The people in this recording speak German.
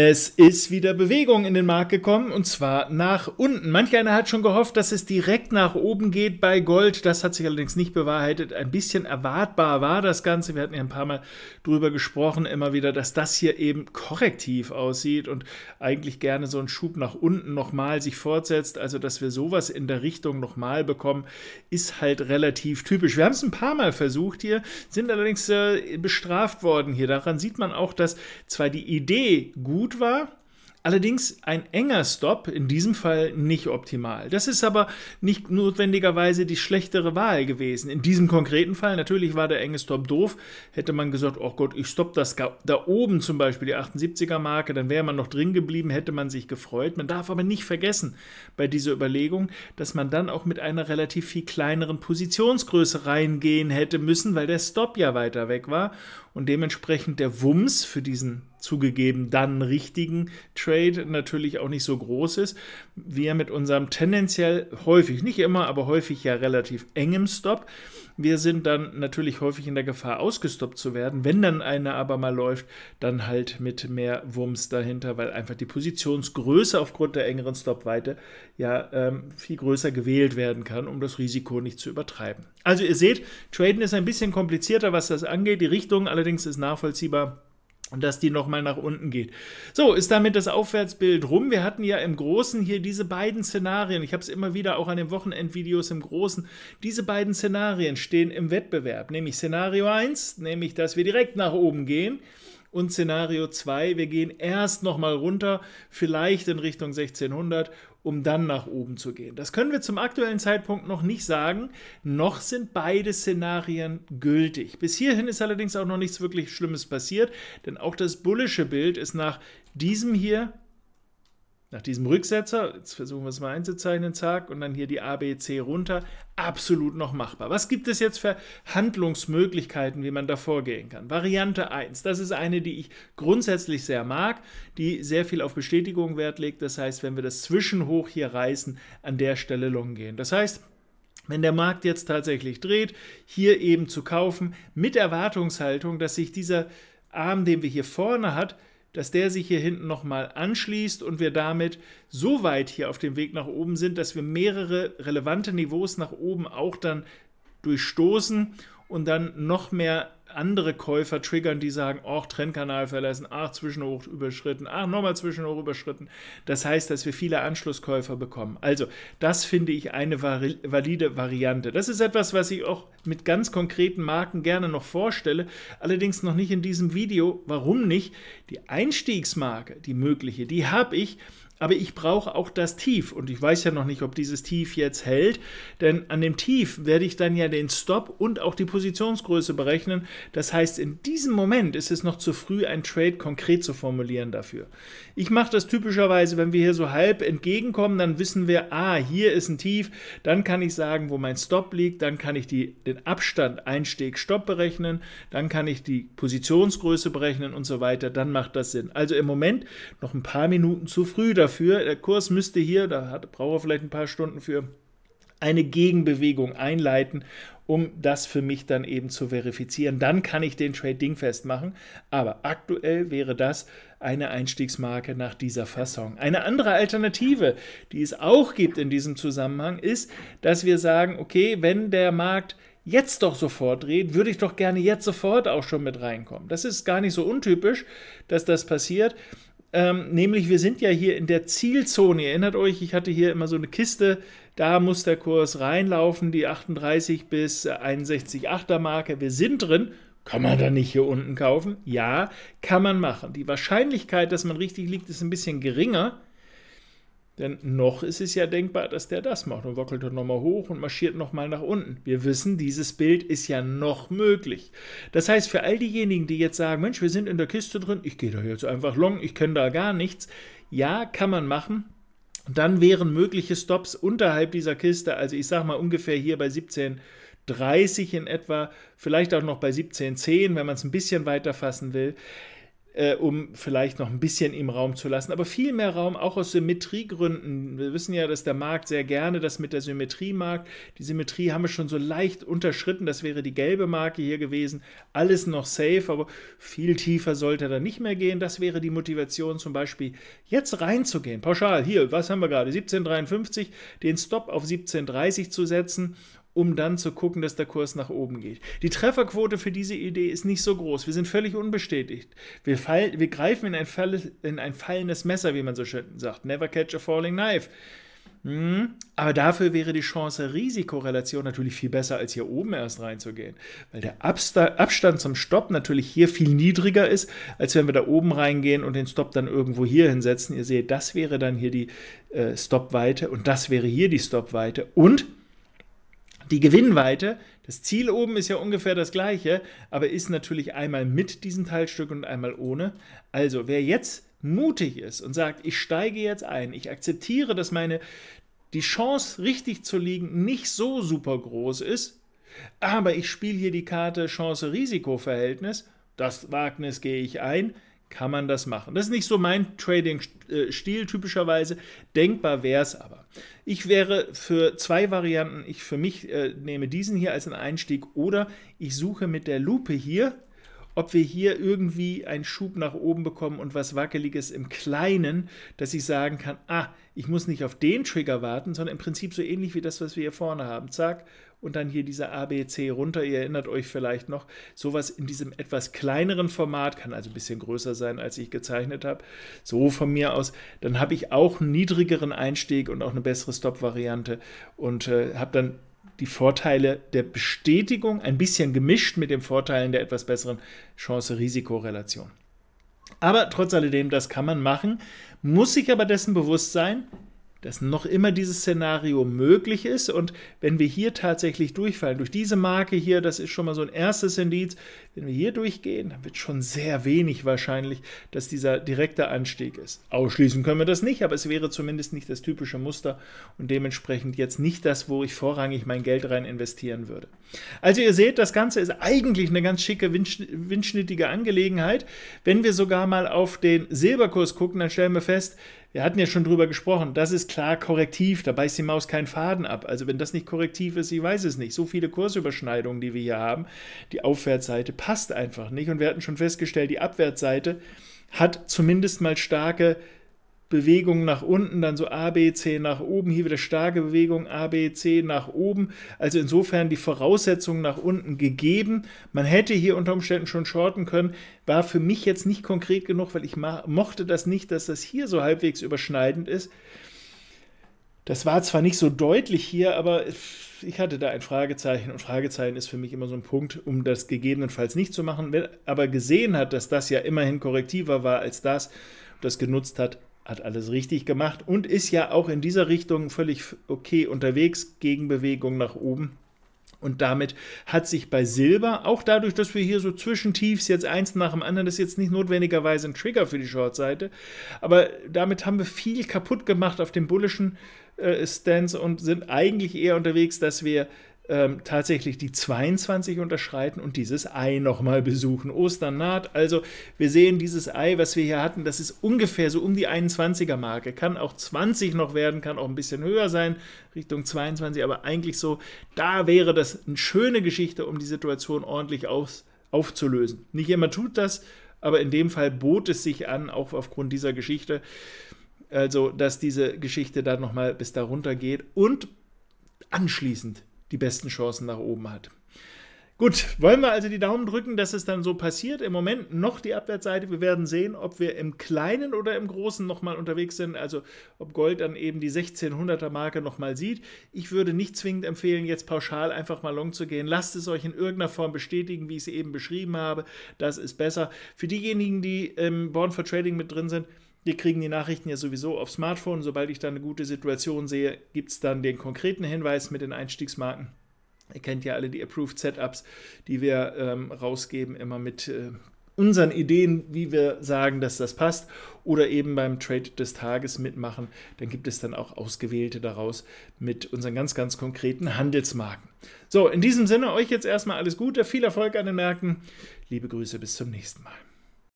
Es ist wieder Bewegung in den Markt gekommen und zwar nach unten. Manch einer hat schon gehofft, dass es direkt nach oben geht bei Gold. Das hat sich allerdings nicht bewahrheitet. Ein bisschen erwartbar war das Ganze. Wir hatten ja ein paar Mal drüber gesprochen, immer wieder, dass das hier eben korrektiv aussieht und eigentlich gerne so ein Schub nach unten nochmal sich fortsetzt. Also, dass wir sowas in der Richtung nochmal bekommen, ist halt relativ typisch. Wir haben es ein paar Mal versucht hier, sind allerdings äh, bestraft worden hier. Daran sieht man auch, dass zwar die Idee gut gut war. Allerdings ein enger Stop, in diesem Fall nicht optimal. Das ist aber nicht notwendigerweise die schlechtere Wahl gewesen. In diesem konkreten Fall, natürlich war der enge Stop doof. Hätte man gesagt, oh Gott, ich stoppe das da oben zum Beispiel, die 78er-Marke, dann wäre man noch drin geblieben, hätte man sich gefreut. Man darf aber nicht vergessen bei dieser Überlegung, dass man dann auch mit einer relativ viel kleineren Positionsgröße reingehen hätte müssen, weil der Stop ja weiter weg war und dementsprechend der Wumms für diesen zugegeben dann richtigen Trade natürlich auch nicht so groß ist. Wir mit unserem tendenziell häufig, nicht immer, aber häufig ja relativ engem Stop. Wir sind dann natürlich häufig in der Gefahr, ausgestoppt zu werden. Wenn dann einer aber mal läuft, dann halt mit mehr Wumms dahinter, weil einfach die Positionsgröße aufgrund der engeren Stopweite ja ähm, viel größer gewählt werden kann, um das Risiko nicht zu übertreiben. Also ihr seht, Traden ist ein bisschen komplizierter, was das angeht. Die Richtung allerdings ist nachvollziehbar dass die nochmal nach unten geht. So, ist damit das Aufwärtsbild rum. Wir hatten ja im Großen hier diese beiden Szenarien. Ich habe es immer wieder auch an den Wochenendvideos im Großen. Diese beiden Szenarien stehen im Wettbewerb, nämlich Szenario 1, nämlich dass wir direkt nach oben gehen und Szenario 2, wir gehen erst nochmal runter, vielleicht in Richtung 1600, um dann nach oben zu gehen. Das können wir zum aktuellen Zeitpunkt noch nicht sagen, noch sind beide Szenarien gültig. Bis hierhin ist allerdings auch noch nichts wirklich Schlimmes passiert, denn auch das bullische Bild ist nach diesem hier nach diesem Rücksetzer, jetzt versuchen wir es mal einzuzeichnen, zack, und dann hier die ABC runter, absolut noch machbar. Was gibt es jetzt für Handlungsmöglichkeiten, wie man da vorgehen kann? Variante 1, das ist eine, die ich grundsätzlich sehr mag, die sehr viel auf Bestätigung Wert legt. Das heißt, wenn wir das Zwischenhoch hier reißen, an der Stelle long gehen. Das heißt, wenn der Markt jetzt tatsächlich dreht, hier eben zu kaufen, mit Erwartungshaltung, dass sich dieser Arm, den wir hier vorne hat, dass der sich hier hinten nochmal anschließt und wir damit so weit hier auf dem Weg nach oben sind, dass wir mehrere relevante Niveaus nach oben auch dann durchstoßen und dann noch mehr andere Käufer triggern, die sagen, ach, Trendkanal verlassen, ach, Zwischenhoch überschritten, ach, nochmal Zwischenhoch überschritten. Das heißt, dass wir viele Anschlusskäufer bekommen. Also, das finde ich eine vari valide Variante. Das ist etwas, was ich auch mit ganz konkreten Marken gerne noch vorstelle, allerdings noch nicht in diesem Video. Warum nicht? Die Einstiegsmarke, die mögliche, die habe ich aber ich brauche auch das Tief. Und ich weiß ja noch nicht, ob dieses Tief jetzt hält, denn an dem Tief werde ich dann ja den Stop und auch die Positionsgröße berechnen. Das heißt, in diesem Moment ist es noch zu früh, ein Trade konkret zu formulieren dafür. Ich mache das typischerweise, wenn wir hier so halb entgegenkommen, dann wissen wir, ah, hier ist ein Tief, dann kann ich sagen, wo mein Stop liegt, dann kann ich die, den Abstand Einstieg-Stop berechnen, dann kann ich die Positionsgröße berechnen und so weiter, dann macht das Sinn. Also im Moment noch ein paar Minuten zu früh dafür dafür, der Kurs müsste hier, da hat, braucht er vielleicht ein paar Stunden für, eine Gegenbewegung einleiten, um das für mich dann eben zu verifizieren. Dann kann ich den Trade dingfest machen. Aber aktuell wäre das eine Einstiegsmarke nach dieser Fassung. Eine andere Alternative, die es auch gibt in diesem Zusammenhang, ist, dass wir sagen, okay, wenn der Markt jetzt doch sofort dreht, würde ich doch gerne jetzt sofort auch schon mit reinkommen. Das ist gar nicht so untypisch, dass das passiert. Ähm, nämlich, wir sind ja hier in der Zielzone. Ihr erinnert euch, ich hatte hier immer so eine Kiste, da muss der Kurs reinlaufen, die 38 bis 61 Achter Marke. Wir sind drin. Kann man da nicht hier unten kaufen? Ja, kann man machen. Die Wahrscheinlichkeit, dass man richtig liegt, ist ein bisschen geringer. Denn noch ist es ja denkbar, dass der das macht und wackelt dann nochmal hoch und marschiert nochmal nach unten. Wir wissen, dieses Bild ist ja noch möglich. Das heißt, für all diejenigen, die jetzt sagen, Mensch, wir sind in der Kiste drin, ich gehe da jetzt einfach long, ich kenne da gar nichts. Ja, kann man machen. Dann wären mögliche Stops unterhalb dieser Kiste, also ich sage mal ungefähr hier bei 17,30 in etwa, vielleicht auch noch bei 17,10, wenn man es ein bisschen weiter fassen will äh, um vielleicht noch ein bisschen im Raum zu lassen, aber viel mehr Raum auch aus Symmetriegründen. Wir wissen ja, dass der Markt sehr gerne das mit der Symmetrie mag. Die Symmetrie haben wir schon so leicht unterschritten. Das wäre die gelbe Marke hier gewesen. Alles noch safe, aber viel tiefer sollte da nicht mehr gehen. Das wäre die Motivation zum Beispiel jetzt reinzugehen. Pauschal hier, was haben wir gerade? 17,53, den Stop auf 17,30 zu setzen um dann zu gucken, dass der Kurs nach oben geht. Die Trefferquote für diese Idee ist nicht so groß. Wir sind völlig unbestätigt. Wir, fall, wir greifen in ein, fall, in ein fallendes Messer, wie man so schön sagt. Never catch a falling knife. Hm? Aber dafür wäre die Chance-Risikorelation natürlich viel besser, als hier oben erst reinzugehen, weil der Abstand zum Stopp natürlich hier viel niedriger ist, als wenn wir da oben reingehen und den Stopp dann irgendwo hier hinsetzen. Ihr seht, das wäre dann hier die äh, Stopweite und das wäre hier die Stoppweite. und die Gewinnweite, das Ziel oben ist ja ungefähr das gleiche, aber ist natürlich einmal mit diesen Teilstücken und einmal ohne. Also wer jetzt mutig ist und sagt, ich steige jetzt ein, ich akzeptiere, dass meine die Chance richtig zu liegen nicht so super groß ist, aber ich spiele hier die Karte Chance-Risiko-Verhältnis, das Wagnis gehe ich ein, kann man das machen. Das ist nicht so mein Trading-Stil äh, typischerweise, denkbar wäre es aber. Ich wäre für zwei Varianten, ich für mich äh, nehme diesen hier als einen Einstieg oder ich suche mit der Lupe hier ob wir hier irgendwie einen Schub nach oben bekommen und was Wackeliges im Kleinen, dass ich sagen kann, ah, ich muss nicht auf den Trigger warten, sondern im Prinzip so ähnlich wie das, was wir hier vorne haben. Zack, und dann hier dieser ABC runter. Ihr erinnert euch vielleicht noch, sowas in diesem etwas kleineren Format, kann also ein bisschen größer sein, als ich gezeichnet habe. So von mir aus, dann habe ich auch einen niedrigeren Einstieg und auch eine bessere Stop-Variante und äh, habe dann die Vorteile der Bestätigung ein bisschen gemischt mit den Vorteilen der etwas besseren chance risikorelation Aber trotz alledem, das kann man machen, muss sich aber dessen bewusst sein, dass noch immer dieses Szenario möglich ist. Und wenn wir hier tatsächlich durchfallen, durch diese Marke hier, das ist schon mal so ein erstes Indiz, wenn wir hier durchgehen, dann wird schon sehr wenig wahrscheinlich, dass dieser direkte Anstieg ist. Ausschließen können wir das nicht, aber es wäre zumindest nicht das typische Muster und dementsprechend jetzt nicht das, wo ich vorrangig mein Geld rein investieren würde. Also ihr seht, das Ganze ist eigentlich eine ganz schicke, windschnittige Angelegenheit. Wenn wir sogar mal auf den Silberkurs gucken, dann stellen wir fest, wir hatten ja schon drüber gesprochen, das ist klar korrektiv, da beißt die Maus keinen Faden ab. Also wenn das nicht korrektiv ist, ich weiß es nicht. So viele Kursüberschneidungen, die wir hier haben, die Aufwärtsseite passt einfach nicht. Und wir hatten schon festgestellt, die Abwärtsseite hat zumindest mal starke Bewegungen nach unten, dann so A, B, C nach oben, hier wieder starke Bewegung A, B, C nach oben. Also insofern die Voraussetzungen nach unten gegeben. Man hätte hier unter Umständen schon shorten können, war für mich jetzt nicht konkret genug, weil ich mochte das nicht, dass das hier so halbwegs überschneidend ist. Das war zwar nicht so deutlich hier, aber ich hatte da ein Fragezeichen und Fragezeichen ist für mich immer so ein Punkt, um das gegebenenfalls nicht zu machen. Wer aber gesehen hat, dass das ja immerhin korrektiver war als das, das genutzt hat, hat alles richtig gemacht und ist ja auch in dieser Richtung völlig okay unterwegs, Gegenbewegung nach oben. Und damit hat sich bei Silber, auch dadurch, dass wir hier so Zwischentiefs jetzt eins nach dem anderen, das ist jetzt nicht notwendigerweise ein Trigger für die Shortseite, aber damit haben wir viel kaputt gemacht auf dem bullischen äh, Stance und sind eigentlich eher unterwegs, dass wir ähm, tatsächlich die 22 unterschreiten und dieses Ei nochmal besuchen. Ostern naht. Also wir sehen dieses Ei, was wir hier hatten, das ist ungefähr so um die 21er Marke. Kann auch 20 noch werden, kann auch ein bisschen höher sein, Richtung 22, aber eigentlich so, da wäre das eine schöne Geschichte, um die Situation ordentlich aus, aufzulösen. Nicht immer tut das, aber in dem Fall bot es sich an, auch aufgrund dieser Geschichte, also dass diese Geschichte dann nochmal bis darunter geht und anschließend die besten Chancen nach oben hat. Gut, wollen wir also die Daumen drücken, dass es dann so passiert. Im Moment noch die Abwärtsseite. Wir werden sehen, ob wir im Kleinen oder im Großen nochmal unterwegs sind. Also ob Gold dann eben die 1600er Marke nochmal sieht. Ich würde nicht zwingend empfehlen, jetzt pauschal einfach mal long zu gehen. Lasst es euch in irgendeiner Form bestätigen, wie ich es eben beschrieben habe. Das ist besser. Für diejenigen, die im Born for Trading mit drin sind, wir kriegen die Nachrichten ja sowieso auf Smartphone. Sobald ich da eine gute Situation sehe, gibt es dann den konkreten Hinweis mit den Einstiegsmarken. Ihr kennt ja alle die Approved Setups, die wir ähm, rausgeben, immer mit äh, unseren Ideen, wie wir sagen, dass das passt, oder eben beim Trade des Tages mitmachen. Dann gibt es dann auch ausgewählte daraus mit unseren ganz, ganz konkreten Handelsmarken. So, in diesem Sinne euch jetzt erstmal alles Gute, viel Erfolg an den Märkten. Liebe Grüße, bis zum nächsten Mal.